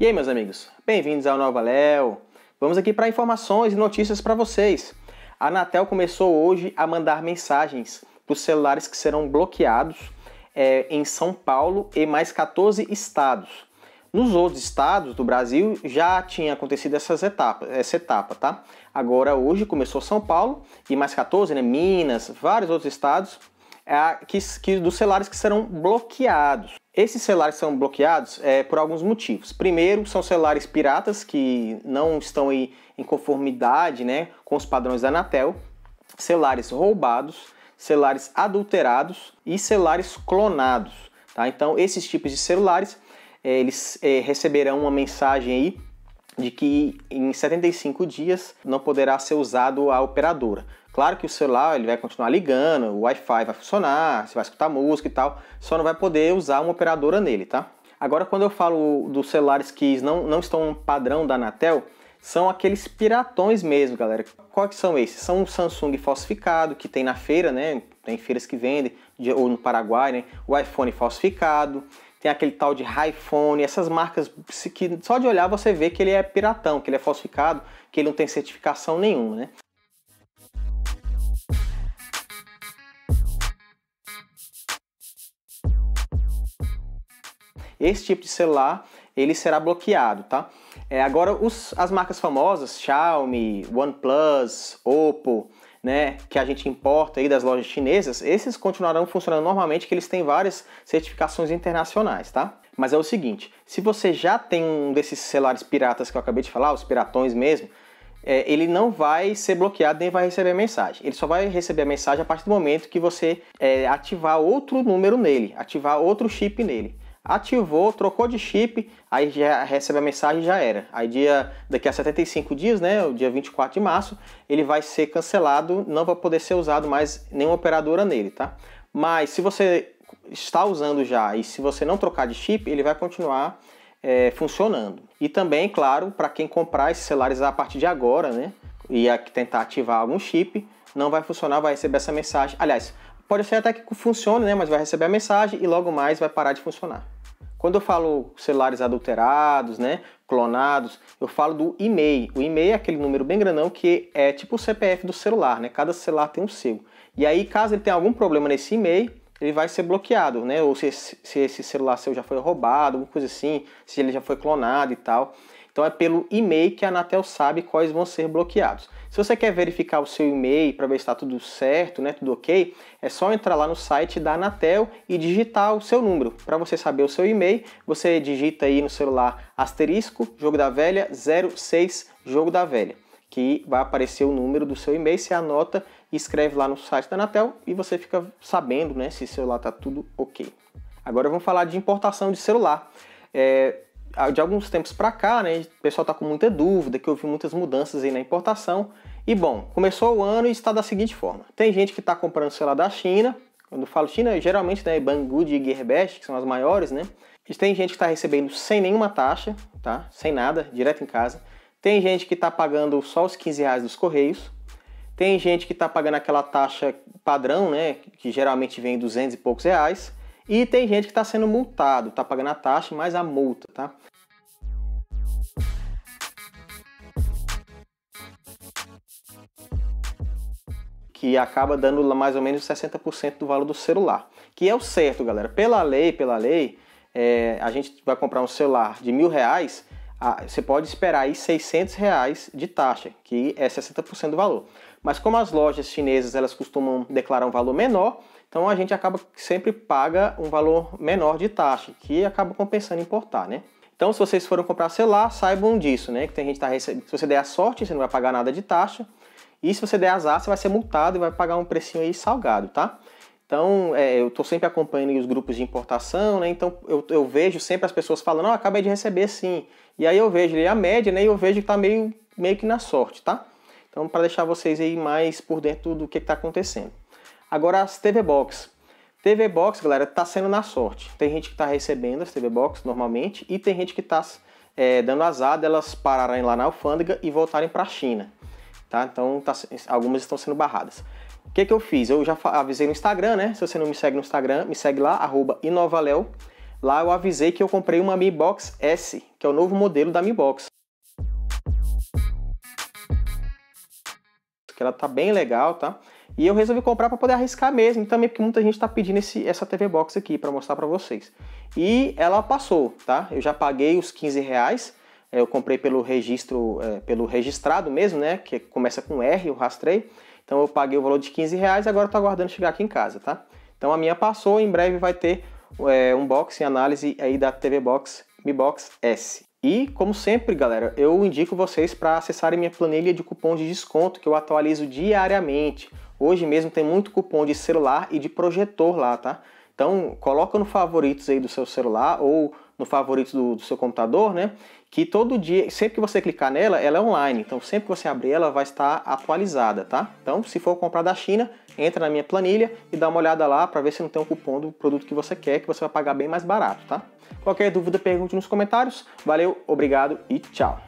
E aí, meus amigos, bem-vindos ao Nova Léo. Vamos aqui para informações e notícias para vocês. A Anatel começou hoje a mandar mensagens para os celulares que serão bloqueados é, em São Paulo e mais 14 estados. Nos outros estados do Brasil já tinha acontecido essas etapas, essa etapa, tá? Agora hoje começou São Paulo e mais 14, né? Minas, vários outros estados é, que, que, dos celulares que serão bloqueados. Esses celulares são bloqueados é, por alguns motivos. Primeiro, são celulares piratas que não estão em conformidade né, com os padrões da Anatel, celulares roubados, celulares adulterados e celulares clonados. Tá? Então, esses tipos de celulares, é, eles é, receberão uma mensagem aí de que em 75 dias não poderá ser usado a operadora. Claro que o celular ele vai continuar ligando, o Wi-Fi vai funcionar, você vai escutar música e tal, só não vai poder usar uma operadora nele, tá? Agora, quando eu falo dos celulares que não, não estão padrão da Anatel, são aqueles piratões mesmo, galera. Quais são esses? São o Samsung falsificado, que tem na feira, né? Tem feiras que vendem, ou no Paraguai, né? O iPhone falsificado, tem aquele tal de iPhone, essas marcas que só de olhar você vê que ele é piratão, que ele é falsificado, que ele não tem certificação nenhuma, né? Esse tipo de celular ele será bloqueado, tá? É, agora os, as marcas famosas, Xiaomi, OnePlus, Oppo, né, que a gente importa aí das lojas chinesas, esses continuarão funcionando normalmente, que eles têm várias certificações internacionais, tá? Mas é o seguinte, se você já tem um desses celulares piratas que eu acabei de falar, os piratões mesmo, é, ele não vai ser bloqueado nem vai receber mensagem. Ele só vai receber a mensagem a partir do momento que você é, ativar outro número nele, ativar outro chip nele ativou, trocou de chip, aí já recebe a mensagem e já era. Aí dia, daqui a 75 dias, né, o dia 24 de março, ele vai ser cancelado, não vai poder ser usado mais nenhuma operadora nele, tá? Mas se você está usando já e se você não trocar de chip, ele vai continuar é, funcionando. E também, claro, para quem comprar esses celulares a partir de agora, né, e tentar ativar algum chip, não vai funcionar, vai receber essa mensagem. Aliás, pode ser até que funcione, né? Mas vai receber a mensagem e logo mais vai parar de funcionar. Quando eu falo celulares adulterados, né, clonados, eu falo do e-mail. O e-mail é aquele número bem grandão que é tipo o CPF do celular, né? Cada celular tem um seu. E aí, caso ele tenha algum problema nesse e-mail, ele vai ser bloqueado, né? Ou se, se esse celular seu já foi roubado, alguma coisa assim, se ele já foi clonado e tal. Então é pelo e-mail que a Anatel sabe quais vão ser bloqueados. Se você quer verificar o seu e-mail para ver se está tudo certo, né, tudo ok, é só entrar lá no site da Anatel e digitar o seu número. Para você saber o seu e-mail, você digita aí no celular asterisco jogo da velha 06 jogo da velha, que vai aparecer o número do seu e-mail, você anota e escreve lá no site da Anatel e você fica sabendo né, se o celular está tudo ok. Agora vamos falar de importação de celular. É, de alguns tempos para cá, né, o pessoal está com muita dúvida, que houve muitas mudanças aí na importação. E bom, começou o ano e está da seguinte forma: tem gente que está comprando celular da China. Quando falo China, geralmente né, Banggood e Gearbest, que são as maiores, né? E tem gente que está recebendo sem nenhuma taxa, tá? Sem nada, direto em casa. Tem gente que está pagando só os 15 reais dos correios. Tem gente que está pagando aquela taxa padrão, né? Que geralmente vem 200 e poucos reais. E tem gente que está sendo multado, está pagando a taxa mais a multa, tá? que acaba dando mais ou menos 60% do valor do celular, que é o certo, galera. Pela lei, pela lei, é, a gente vai comprar um celular de mil reais, a, você pode esperar aí 600 reais de taxa, que é 60% do valor. Mas como as lojas chinesas elas costumam declarar um valor menor, então a gente acaba sempre paga um valor menor de taxa, que acaba compensando importar, né? Então, se vocês forem comprar celular, saibam disso, né? Que tem gente que tá recebendo. Se você der a sorte, você não vai pagar nada de taxa. E se você der azar, você vai ser multado e vai pagar um precinho aí salgado, tá? Então, é, eu tô sempre acompanhando os grupos de importação, né? Então, eu, eu vejo sempre as pessoas falando, ó, acabei de receber sim. E aí eu vejo ali a média, né? E eu vejo que tá meio, meio que na sorte, tá? Então, para deixar vocês aí mais por dentro do que está acontecendo. Agora, as TV Box. TV Box, galera, tá sendo na sorte. Tem gente que tá recebendo as TV Box normalmente e tem gente que tá é, dando azar delas pararem lá na alfândega e voltarem para a China tá? Então tá, algumas estão sendo barradas. O que, que eu fiz? Eu já avisei no Instagram, né? Se você não me segue no Instagram, me segue lá, arroba inovaleo. Lá eu avisei que eu comprei uma Mi Box S, que é o novo modelo da Mi Box. Que ela tá bem legal, tá? E eu resolvi comprar para poder arriscar mesmo, também porque muita gente está pedindo esse, essa TV Box aqui para mostrar para vocês. E ela passou, tá? Eu já paguei os 15 reais é, eu comprei pelo registro, é, pelo registrado mesmo, né? Que começa com R, o rastreio. Então eu paguei o valor de 15 reais, agora estou aguardando chegar aqui em casa, tá? Então a minha passou, em breve vai ter é, um box análise aí da TV Box Mi Box S. E, como sempre, galera, eu indico vocês para acessarem minha planilha de cupom de desconto que eu atualizo diariamente. Hoje mesmo tem muito cupom de celular e de projetor lá, tá? Então, coloca no favoritos aí do seu celular ou no favoritos do, do, seu computador, né? Que todo dia, sempre que você clicar nela, ela é online. Então, sempre que você abrir, ela vai estar atualizada, tá? Então, se for comprar da China, entra na minha planilha e dá uma olhada lá para ver se não tem um cupom do produto que você quer, que você vai pagar bem mais barato, tá? Qualquer dúvida, pergunte nos comentários. Valeu, obrigado e tchau!